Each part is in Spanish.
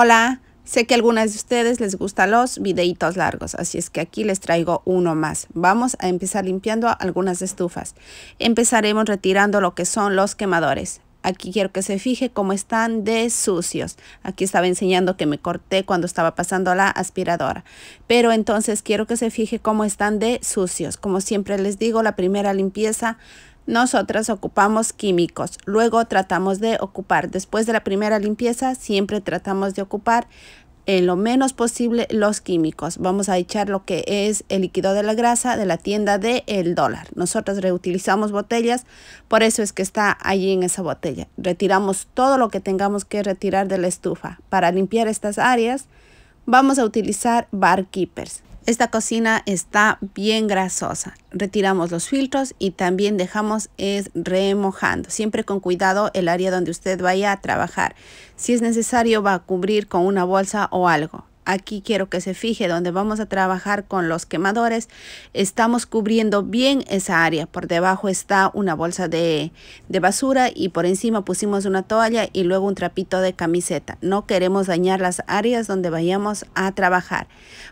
Hola, sé que a algunas de ustedes les gustan los videitos largos, así es que aquí les traigo uno más. Vamos a empezar limpiando algunas estufas. Empezaremos retirando lo que son los quemadores. Aquí quiero que se fije cómo están de sucios. Aquí estaba enseñando que me corté cuando estaba pasando la aspiradora. Pero entonces quiero que se fije cómo están de sucios. Como siempre les digo, la primera limpieza nosotras ocupamos químicos, luego tratamos de ocupar. Después de la primera limpieza siempre tratamos de ocupar en lo menos posible los químicos. Vamos a echar lo que es el líquido de la grasa de la tienda de el dólar. Nosotras reutilizamos botellas, por eso es que está allí en esa botella. Retiramos todo lo que tengamos que retirar de la estufa. Para limpiar estas áreas vamos a utilizar bar esta cocina está bien grasosa. Retiramos los filtros y también dejamos es remojando. Siempre con cuidado el área donde usted vaya a trabajar. Si es necesario va a cubrir con una bolsa o algo aquí quiero que se fije, donde vamos a trabajar con los quemadores, estamos cubriendo bien esa área. Por debajo está una bolsa de, basura y por encima pusimos una toalla y luego un trapito de camiseta. No queremos dañar las áreas donde vayamos a trabajar.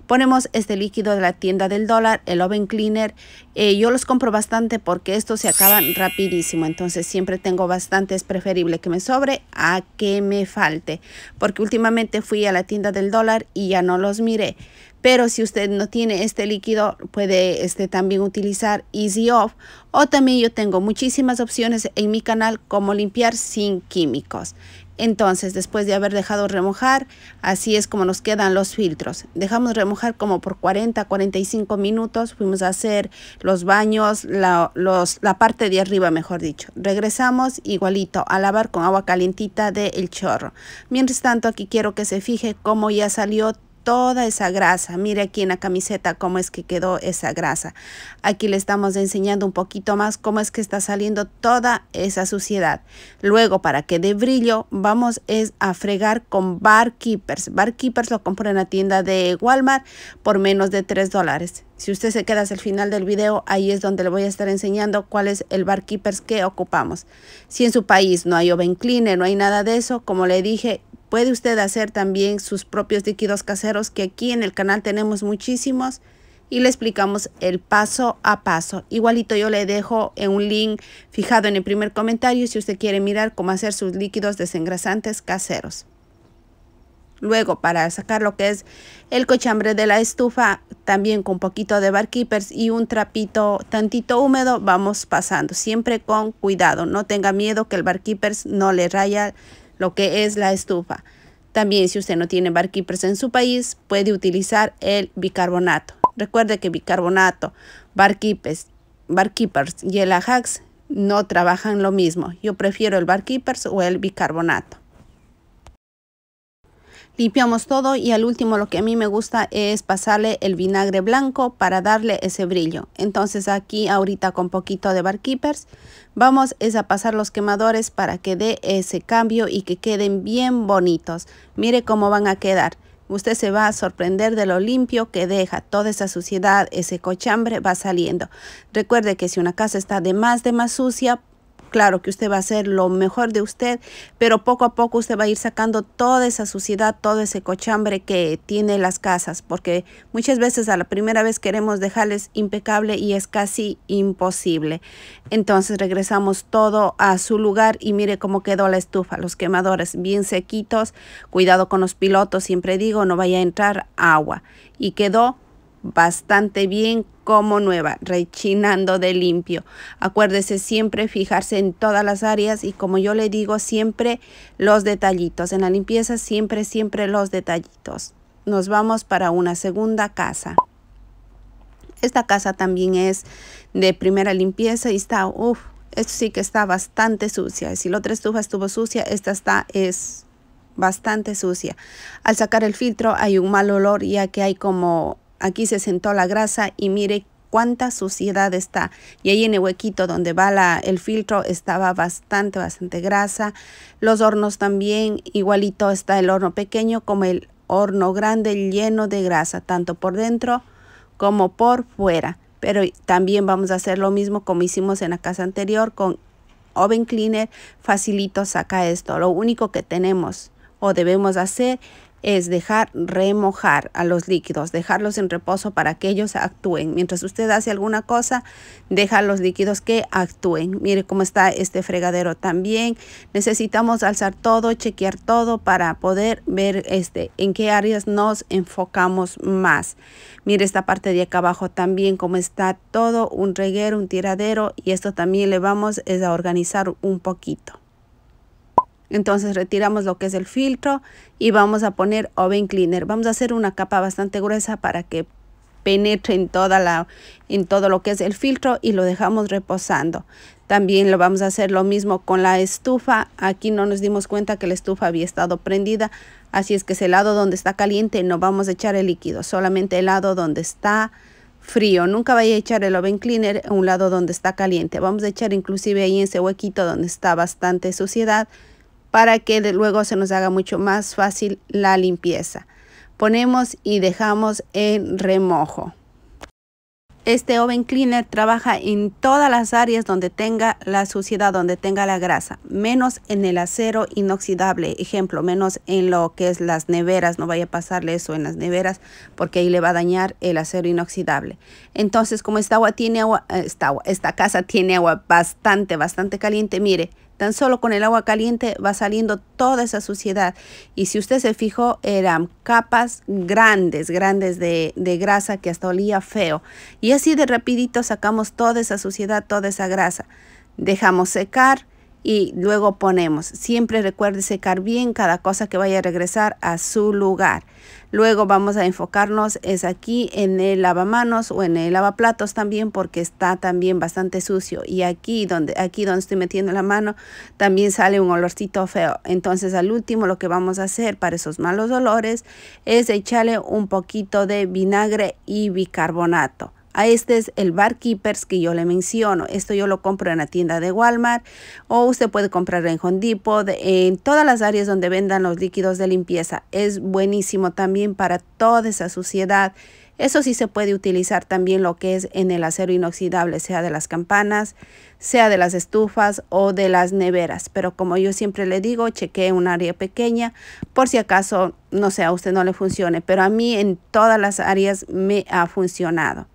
Ponemos este líquido de la tienda del dólar, el oven cleaner. Eh, yo los compro bastante porque estos se acaban rapidísimo, entonces siempre tengo bastante. Es preferible que me sobre a que me falte, porque últimamente fui a la tienda del dólar y ya no los mire Pero si usted no tiene este líquido, puede este, también utilizar Easy Off. O también yo tengo muchísimas opciones en mi canal como limpiar sin químicos. Entonces, después de haber dejado remojar, así es como nos quedan los filtros. Dejamos remojar como por 40 45 minutos. Fuimos a hacer los baños, la, los, la parte de arriba, mejor dicho. Regresamos igualito a lavar con agua calientita del chorro. Mientras tanto, aquí quiero que se fije cómo ya salió toda esa grasa. Mire aquí en la camiseta cómo es que quedó esa grasa. Aquí le estamos enseñando un poquito más cómo es que está saliendo toda esa suciedad. Luego, para que de brillo, vamos es a fregar con Bar Keepers. Bar Keepers lo compro en la tienda de Walmart por menos de 3 dólares. Si usted se queda hasta el final del video, ahí es donde le voy a estar enseñando cuál es el Bar Keepers que ocupamos. Si en su país no hay oven cleaner, no hay nada de eso, como le dije, Puede usted hacer también sus propios líquidos caseros que aquí en el canal tenemos muchísimos y le explicamos el paso a paso. Igualito yo le dejo en un link fijado en el primer comentario si usted quiere mirar cómo hacer sus líquidos desengrasantes caseros. Luego para sacar lo que es el cochambre de la estufa, también con un poquito de barkeepers y un trapito tantito húmedo vamos pasando, siempre con cuidado, no tenga miedo que el barkeepers no le raya lo que es la estufa. También si usted no tiene barkeepers en su país, puede utilizar el bicarbonato. Recuerde que bicarbonato, barkeepers, barkeepers y el Ajax no trabajan lo mismo. Yo prefiero el barkeepers o el bicarbonato. Limpiamos todo y al último lo que a mí me gusta es pasarle el vinagre blanco para darle ese brillo. Entonces aquí ahorita con poquito de barkeepers vamos es a pasar los quemadores para que dé ese cambio y que queden bien bonitos. Mire cómo van a quedar. Usted se va a sorprender de lo limpio que deja. Toda esa suciedad, ese cochambre va saliendo. Recuerde que si una casa está de más de más sucia, Claro que usted va a hacer lo mejor de usted, pero poco a poco usted va a ir sacando toda esa suciedad, todo ese cochambre que tiene las casas, porque muchas veces a la primera vez queremos dejarles impecable y es casi imposible. Entonces regresamos todo a su lugar y mire cómo quedó la estufa, los quemadores bien sequitos, cuidado con los pilotos, siempre digo, no vaya a entrar agua. Y quedó bastante bien como nueva, rechinando de limpio. Acuérdese siempre fijarse en todas las áreas y como yo le digo, siempre los detallitos. En la limpieza siempre, siempre los detallitos. Nos vamos para una segunda casa. Esta casa también es de primera limpieza y está, uff, esto sí que está bastante sucia. Si la otra estufa estuvo sucia, esta está, es bastante sucia. Al sacar el filtro hay un mal olor ya que hay como aquí se sentó la grasa y mire cuánta suciedad está. Y ahí en el huequito donde va la, el filtro estaba bastante, bastante grasa. Los hornos también, igualito está el horno pequeño como el horno grande lleno de grasa, tanto por dentro como por fuera. Pero también vamos a hacer lo mismo como hicimos en la casa anterior con oven cleaner. Facilito saca esto. Lo único que tenemos o debemos hacer es dejar remojar a los líquidos, dejarlos en reposo para que ellos actúen. Mientras usted hace alguna cosa, deja los líquidos que actúen. Mire cómo está este fregadero también. Necesitamos alzar todo, chequear todo para poder ver este, en qué áreas nos enfocamos más. Mire esta parte de acá abajo también, cómo está todo, un reguero, un tiradero y esto también le vamos es a organizar un poquito. Entonces retiramos lo que es el filtro y vamos a poner oven cleaner. Vamos a hacer una capa bastante gruesa para que penetre en, toda en todo lo que es el filtro y lo dejamos reposando. También lo vamos a hacer lo mismo con la estufa. Aquí no nos dimos cuenta que la estufa había estado prendida, así es que ese lado donde está caliente no vamos a echar el líquido, solamente el lado donde está frío. Nunca vaya a echar el oven cleaner en un lado donde está caliente. Vamos a echar inclusive ahí en ese huequito donde está bastante suciedad para que luego se nos haga mucho más fácil la limpieza. Ponemos y dejamos en remojo. Este oven cleaner trabaja en todas las áreas donde tenga la suciedad, donde tenga la grasa, menos en el acero inoxidable, ejemplo, menos en lo que es las neveras, no vaya a pasarle eso en las neveras porque ahí le va a dañar el acero inoxidable. Entonces, como esta agua tiene agua, eh, esta, esta casa tiene agua bastante, bastante caliente, mire, Tan solo con el agua caliente va saliendo toda esa suciedad. Y si usted se fijó, eran capas grandes, grandes de, de, grasa que hasta olía feo. Y así de rapidito sacamos toda esa suciedad, toda esa grasa. Dejamos secar y luego ponemos. Siempre recuerde secar bien cada cosa que vaya a regresar a su lugar. Luego vamos a enfocarnos es aquí en el lavamanos o en el lavaplatos también porque está también bastante sucio y aquí donde aquí donde estoy metiendo la mano también sale un olorcito feo. Entonces al último lo que vamos a hacer para esos malos olores es echarle un poquito de vinagre y bicarbonato. A ah, este es el Barkeepers que yo le menciono. Esto yo lo compro en la tienda de Walmart o usted puede comprar en Home en todas las áreas donde vendan los líquidos de limpieza. Es buenísimo también para toda esa suciedad. Eso sí se puede utilizar también lo que es en el acero inoxidable, sea de las campanas, sea de las estufas o de las neveras. Pero como yo siempre le digo, chequee un área pequeña por si acaso, no sé, a usted no le funcione. Pero a mí en todas las áreas me ha funcionado.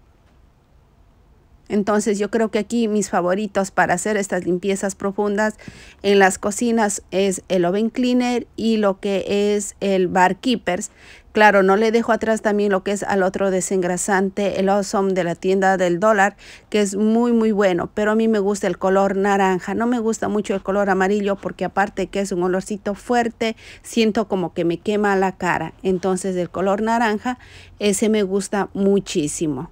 Entonces yo creo que aquí mis favoritos para hacer estas limpiezas profundas en las cocinas es el oven cleaner y lo que es el bar keepers. Claro, no le dejo atrás también lo que es al otro desengrasante, el Awesome de la tienda del dólar, que es muy muy bueno, pero a mí me gusta el color naranja, no me gusta mucho el color amarillo porque aparte que es un olorcito fuerte, siento como que me quema la cara, entonces el color naranja, ese me gusta muchísimo.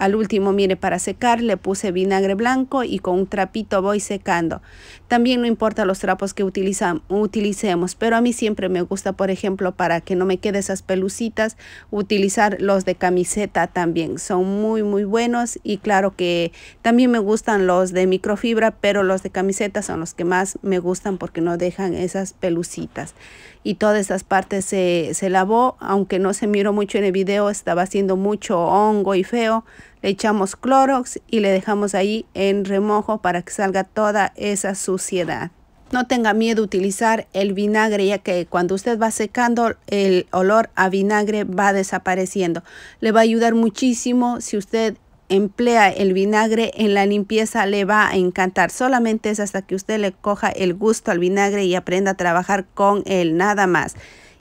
Al último, mire, para secar le puse vinagre blanco y con un trapito voy secando. También no importa los trapos que utilicemos, pero a mí siempre me gusta, por ejemplo, para que no me quede esas pelucitas, utilizar los de camiseta también. Son muy, muy buenos y claro que también me gustan los de microfibra, pero los de camiseta son los que más me gustan porque no dejan esas pelucitas y todas esas partes se, se lavó, aunque no se miró mucho en el video, estaba haciendo mucho hongo y feo. Le echamos clorox y le dejamos ahí en remojo para que salga toda esa suciedad. No tenga miedo utilizar el vinagre ya que cuando usted va secando el olor a vinagre va desapareciendo. Le va a ayudar muchísimo si usted emplea el vinagre en la limpieza le va a encantar. Solamente es hasta que usted le coja el gusto al vinagre y aprenda a trabajar con él, nada más.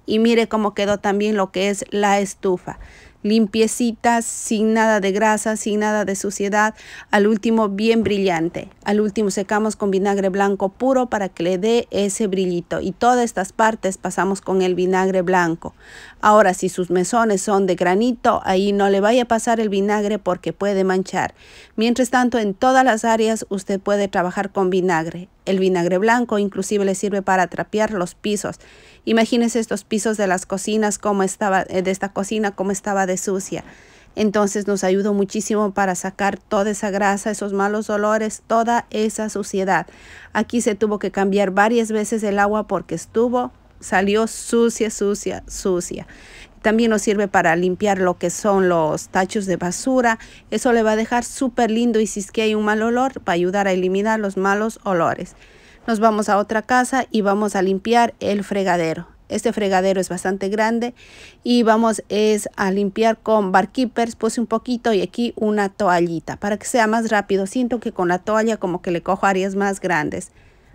Y mire cómo quedó también lo que es la estufa limpiecitas, sin nada de grasa, sin nada de suciedad, al último bien brillante. Al último secamos con vinagre blanco puro para que le dé ese brillito y todas estas partes pasamos con el vinagre blanco. Ahora si sus mesones son de granito, ahí no le vaya a pasar el vinagre porque puede manchar. Mientras tanto, en todas las áreas usted puede trabajar con vinagre. El vinagre blanco inclusive le sirve para trapear los pisos. Imagínense estos pisos de las cocinas, cómo estaba, eh, de esta cocina, cómo estaba de sucia. Entonces nos ayudó muchísimo para sacar toda esa grasa, esos malos olores, toda esa suciedad. Aquí se tuvo que cambiar varias veces el agua porque estuvo, salió sucia, sucia, sucia. También nos sirve para limpiar lo que son los tachos de basura. Eso le va a dejar súper lindo y si es que hay un mal olor, va a ayudar a eliminar los malos olores. Nos vamos a otra casa y vamos a limpiar el fregadero. Este fregadero es bastante grande y vamos es a limpiar con barkeepers, puse un poquito y aquí una toallita para que sea más rápido. Siento que con la toalla como que le cojo áreas más grandes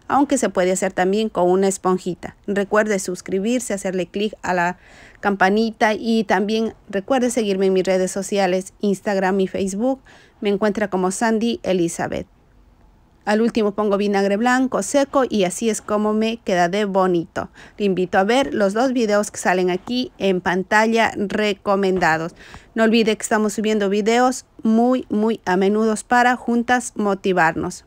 aunque se puede hacer también con una esponjita. Recuerde suscribirse, hacerle clic a la campanita y también recuerde seguirme en mis redes sociales, Instagram y Facebook. Me encuentra como Sandy Elizabeth. Al último pongo vinagre blanco seco y así es como me queda de bonito. Te invito a ver los dos videos que salen aquí en pantalla recomendados. No olvide que estamos subiendo videos muy, muy a menudo para juntas motivarnos.